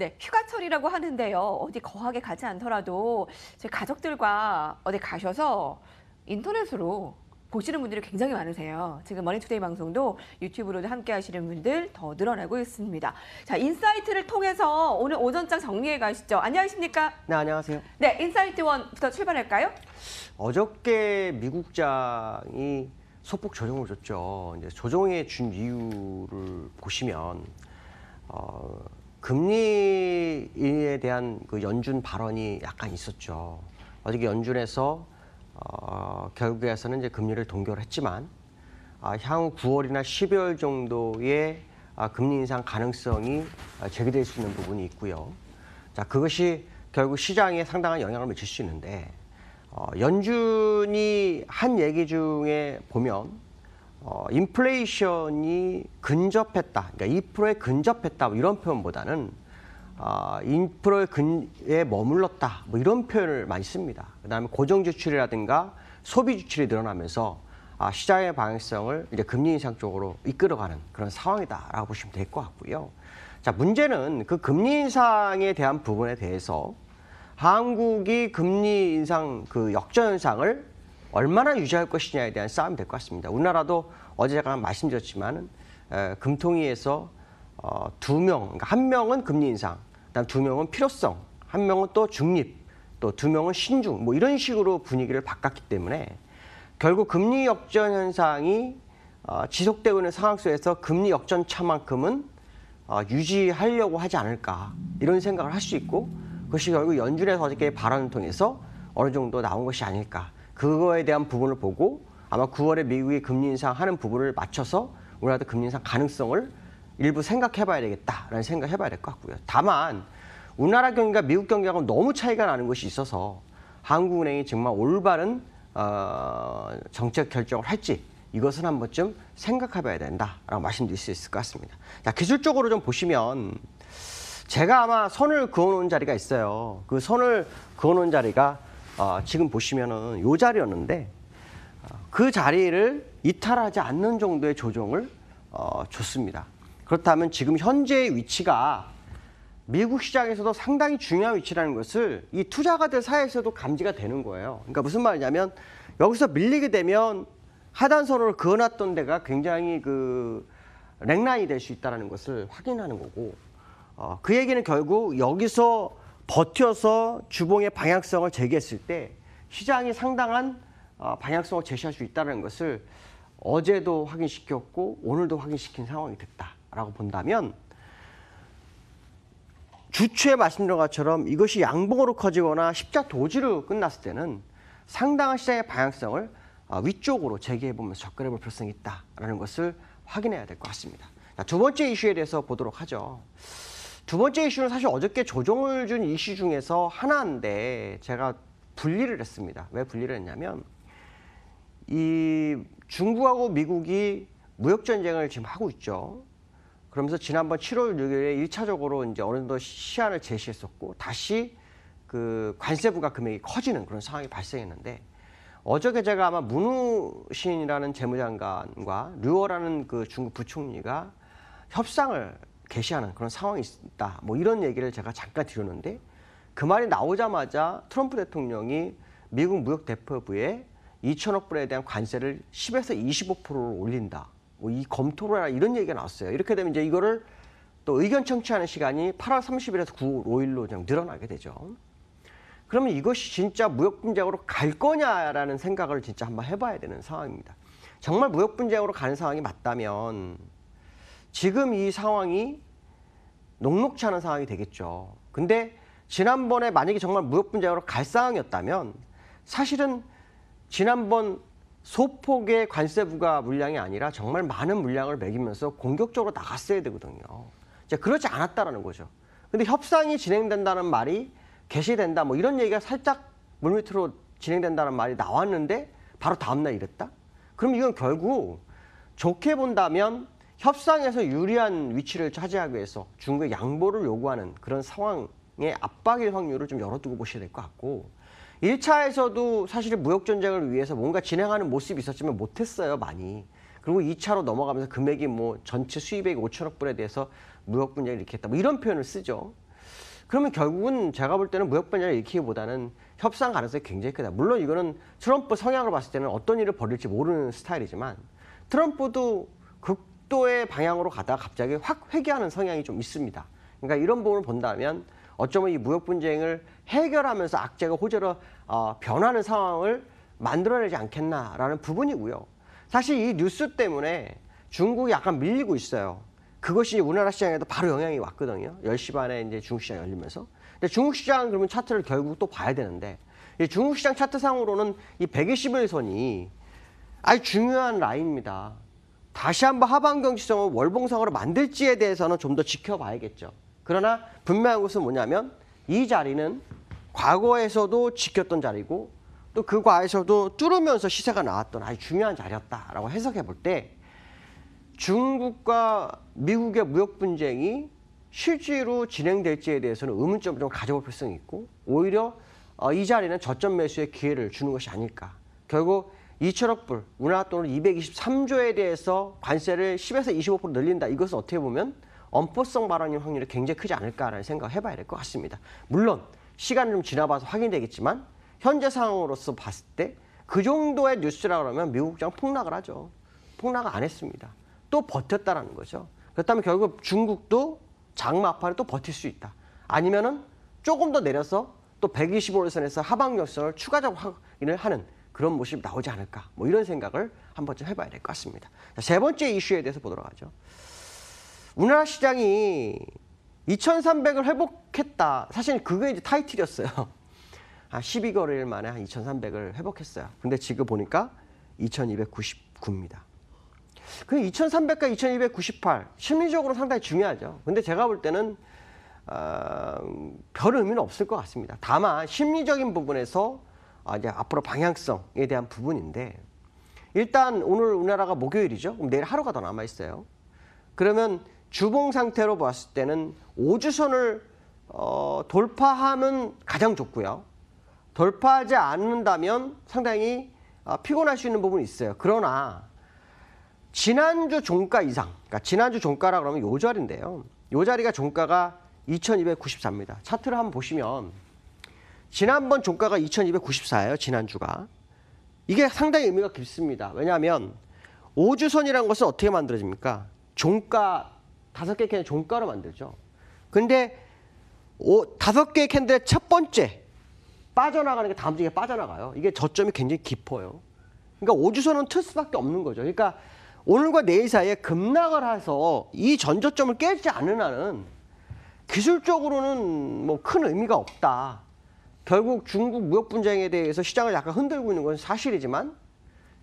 네, 휴가철이라고 하는데요. 어디 거하게 가지 않더라도 저희 가족들과 어디 가셔서 인터넷으로 보시는 분들이 굉장히 많으세요. 지금 머니투데이 방송도 유튜브로도 함께 하시는 분들 더 늘어나고 있습니다. 자, 인사이트를 통해서 오늘 오전장 정리해 가시죠. 안녕하십니까? 네, 안녕하세요. 네, 인사이트 원부터 출발할까요? 어저께 미국장이 소폭 조정을 줬죠. 이제 조정해 준 이유를 보시면 어, 금리에 대한 그 연준 발언이 약간 있었죠. 어저께 연준에서 어, 결국에서는 이제 금리를 동결했지만 아, 향후 9월이나 12월 정도의 아, 금리 인상 가능성이 아, 제기될 수 있는 부분이 있고요. 자 그것이 결국 시장에 상당한 영향을 미칠 수 있는데 어, 연준이 한 얘기 중에 보면 어, 인플레이션이 근접했다, 그러니까 2%에 근접했다 뭐 이런 표현보다는 어, 로에 근에 머물렀다 뭐 이런 표현을 많이 씁니다. 그다음에 고정 지출이라든가 소비 지출이 늘어나면서 아, 시장의 방향성을 이제 금리 인상 쪽으로 이끌어가는 그런 상황이다라고 보시면 될 것 같고요. 자 문제는 그 금리 인상에 대한 부분에 대해서 한국이 금리 인상 그 역전 현상을 얼마나 유지할 것이냐에 대한 싸움이 될 것 같습니다. 우리나라도 어제 제가 말씀드렸지만 에, 금통위에서 어, 두 명, 그러니까 한 명은 금리 인상, 그다음 두 명은 필요성, 한 명은 또 중립, 또 두 명은 신중, 뭐 이런 식으로 분위기를 바꿨기 때문에 결국 금리 역전 현상이 어, 지속되고 있는 상황 속에서 금리 역전 차만큼은 어, 유지하려고 하지 않을까 이런 생각을 할 수 있고 그것이 결국 연준에서 어저께 발언을 통해서 어느 정도 나온 것이 아닐까. 그거에 대한 부분을 보고 아마 9월에 미국이 금리 인상하는 부분을 맞춰서 우리나라도 금리 인상 가능성을 일부 생각해봐야 되겠다라는 생각해봐야 될 것 같고요. 다만 우리나라 경기가 미국 경기하고 너무 차이가 나는 것이 있어서 한국은행이 정말 올바른 어, 정책 결정을 할지 이것은 한 번쯤 생각해봐야 된다라고 말씀드릴 수 있을 것 같습니다. 자, 기술적으로 좀 보시면 제가 아마 선을 그어놓은 자리가 있어요. 그 선을 그어놓은 자리가 어, 지금 보시면은 요 자리였는데 어, 그 자리를 이탈하지 않는 정도의 조정을 어, 줬습니다. 그렇다면 지금 현재의 위치가 미국 시장에서도 상당히 중요한 위치라는 것을 이 투자가들 사회에서도 감지가 되는 거예요. 그러니까 무슨 말이냐면 여기서 밀리게 되면 하단선으로 그어놨던 데가 굉장히 그 랭라인이 될 수 있다는 것을 확인하는 거고 어, 그 얘기는 결국 여기서 버텨서 주봉의 방향성을 제기했을 때 시장이 상당한 어, 방향성을 제시할 수 있다는 것을 어제도 확인시켰고 오늘도 확인시킨 상황이 됐다라고 본다면 주최에 말씀드린 것처럼 이것이 양봉으로 커지거나 십자 도지로 끝났을 때는 상당한 시장의 방향성을 어, 위쪽으로 제기해 보면서 접근해 볼 필요성이 있다라는 것을 확인해야 될 것 같습니다. 두 번째 이슈에 대해서 보도록 하죠. 두 번째 이슈는 사실 어저께 조정을 준 이슈 중에서 하나인데 제가 분리를 했습니다. 왜 분리를 했냐면 이 중국하고 미국이 무역 전쟁을 지금 하고 있죠. 그러면서 지난번 7월 6일에 1차적으로 이제 어느 정도 시한을 제시했었고 다시 그 관세 부과 금액이 커지는 그런 상황이 발생했는데 어저께 제가 아마 문우신이라는 재무장관과 류어라는 그 중국 부총리가 협상을 개시하는 그런 상황이 있다. 뭐 이런 얘기를 제가 잠깐 드렸는데 그 말이 나오자마자 트럼프 대통령이 미국 무역 대표부에 2천억 불에 대한 관세를 10에서 25%로 올린다. 뭐 이 검토를 해라 이런 얘기가 나왔어요. 이렇게 되면 이제 이거를 또 의견 청취하는 시간이 8월 30일에서 9월 5일로 좀 늘어나게 되죠. 그러면 이것이 진짜 무역 분쟁으로 갈 거냐라는 생각을 진짜 한번 해봐야 되는 상황입니다. 정말 무역 분쟁으로 가는 상황이 맞다면 지금 이 상황이 녹록치 않은 상황이 되겠죠. 근데 지난번에 만약에 정말 무역 분쟁으로 갈 상황이었다면 사실은 지난번 소폭의 관세부과 물량이 아니라 정말 많은 물량을 매기면서 공격적으로 나갔어야 되거든요. 이제 그렇지 않았다라는 거죠. 근데 협상이 진행된다는 말이 개시된다 뭐 이런 얘기가 살짝 물밑으로 진행된다는 말이 나왔는데 바로 다음날 이랬다? 그럼 이건 결국 좋게 본다면 협상에서 유리한 위치를 차지하기 위해서 중국의 양보를 요구하는 그런 상황의 압박일 확률을 좀 열어두고 보셔야 될 것 같고 1차에서도 사실 무역전쟁을 위해서 뭔가 진행하는 모습이 있었지만 못했어요, 많이. 그리고 2차로 넘어가면서 금액이 뭐 전체 수입액 이 5천억 불에 대해서 무역 분쟁을 일으켰다. 뭐 이런 표현을 쓰죠. 그러면 결국은 제가 볼 때는 무역 분쟁을 일으키기보다는 협상 가능성이 굉장히 크다. 물론 이거는 트럼프 성향을 봤을 때는 어떤 일을 벌일지 모르는 스타일이지만 트럼프도 극 극도의 방향으로 가다가 갑자기 확 회귀하는 성향이 좀 있습니다. 그러니까 이런 부분을 본다면 어쩌면 이 무역 분쟁을 해결하면서 악재가 호재로 어, 변하는 상황을 만들어내지 않겠나라는 부분이고요. 사실 이 뉴스 때문에 중국이 약간 밀리고 있어요. 그것이 우리나라 시장에도 바로 영향이 왔거든요. 10시 반에 이제 중국 시장 열리면서. 근데 중국 시장 그러면 차트를 결국 또 봐야 되는데 이 중국 시장 차트상으로는 이1 2일선이 아주 중요한 라인입니다. 다시 한번 하반경시성을 월봉상으로 만들지에 대해서는 좀 더 지켜봐야겠죠. 그러나 분명한 것은 뭐냐면 이 자리는 과거에서도 지켰던 자리고 또 그 과에서도 뚫으면서 시세가 나왔던 아주 중요한 자리였다라고 해석해 볼 때 중국과 미국의 무역 분쟁이 실제로 진행될지에 대해서는 의문점을 좀 가져볼 필요성이 있고 오히려 어, 이 자리는 저점 매수의 기회를 주는 것이 아닐까. 결국 이철억불 우리 운하 또는 223조에 대해서 관세를 10에서 25% 늘린다. 이것은 어떻게 보면 엄포성 발언인 확률이 굉장히 크지 않을까라는 생각을 해봐야 될 것 같습니다. 물론 시간을좀 지나봐서 확인되겠지만 현재 상황으로서 봤을 때 그 정도의 뉴스라 그러면 미국 장 폭락을 하죠. 폭락을 안 했습니다. 또 버텼다라는 거죠. 그렇다면 결국 중국도 장마 아파를 또 버틸 수 있다. 아니면은 조금 더 내려서 또 125일선에서 하방 역선을 추가적으로 확인을 하는 그런 모습이 나오지 않을까 뭐 이런 생각을 한 번쯤 해봐야 될 것 같습니다. 자, 세 번째 이슈에 대해서 보도록 하죠. 우리나라 시장이 2,300을 회복했다. 사실 그게 이제 타이틀이었어요. 아, 12거래일 만에 한 2,300을 회복했어요. 근데 지금 보니까 2,299입니다. 그 2,300과 2,298 심리적으로 상당히 중요하죠. 근데 제가 볼 때는 어, 별 의미는 없을 것 같습니다. 다만 심리적인 부분에서 아, 이제 앞으로 방향성에 대한 부분인데 일단 오늘 우리나라가 목요일이죠. 그럼 내일 하루가 더 남아 있어요. 그러면 주봉 상태로 봤을 때는 오주선을 어, 돌파하면 가장 좋고요. 돌파하지 않는다면 상당히 아, 피곤할 수 있는 부분이 있어요. 그러나 지난주 종가 이상, 그러니까 지난주 종가라 그러면 요 자리인데요. 요 자리가 종가가 2294입니다. 차트를 한번 보시면 지난번 종가가 2294예요. 지난주가. 이게 상당히 의미가 깊습니다. 왜냐하면 오주선이라는 것은 어떻게 만들어집니까? 종가 다섯 개캔의 종가로 만들죠. 근데 다섯 개 캔들의 첫 번째 빠져나가는 게 다음 중에 빠져나가요. 이게 저점이 굉장히 깊어요. 그러니까 오주선은 틀 수밖에 없는 거죠. 그러니까 오늘과 내일 사이에 급락을 해서 이 전저점을 깨지 않는 한은 기술적으로는 뭐 큰 의미가 없다. 결국 중국 무역 분쟁에 대해서 시장을 약간 흔들고 있는 건 사실이지만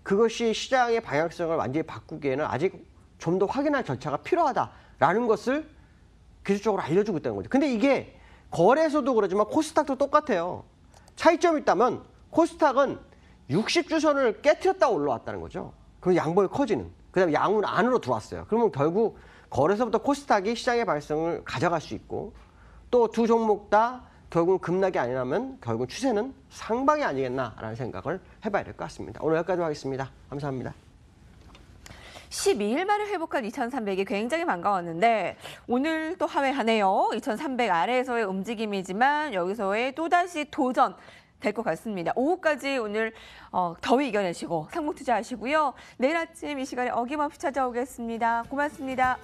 그것이 시장의 방향성을 완전히 바꾸기에는 아직 좀 더 확인할 절차가 필요하다라는 것을 기술적으로 알려주고 있다는 거죠. 근데 이게 거래소도 그러지만 코스닥도 똑같아요. 차이점이 있다면 코스닥은 60주선을 깨트렸다 올라왔다는 거죠. 그리 양봉이 커지는. 그 다음에 양은 안으로 들어왔어요. 그러면 결국 거래소부터 코스닥이 시장의 발성을 가져갈 수 있고 또 두 종목 다 결국은 급락이 아니라면 결국 은 추세는 상방이 아니겠나라는 생각을 해봐야 될 것 같습니다. 오늘 여기까지 하겠습니다. 감사합니다. 12일 만에 회복한 2,300이 굉장히 반가웠는데 오늘 또 하회하네요. 2,300 아래에서의 움직임이지만 여기서의 또다시 도전 될 것 같습니다. 오후까지 오늘 어, 더위 이겨내시고 상목 투자하시고요. 내일 아침 이 시간에 어김없이 찾아오겠습니다. 고맙습니다.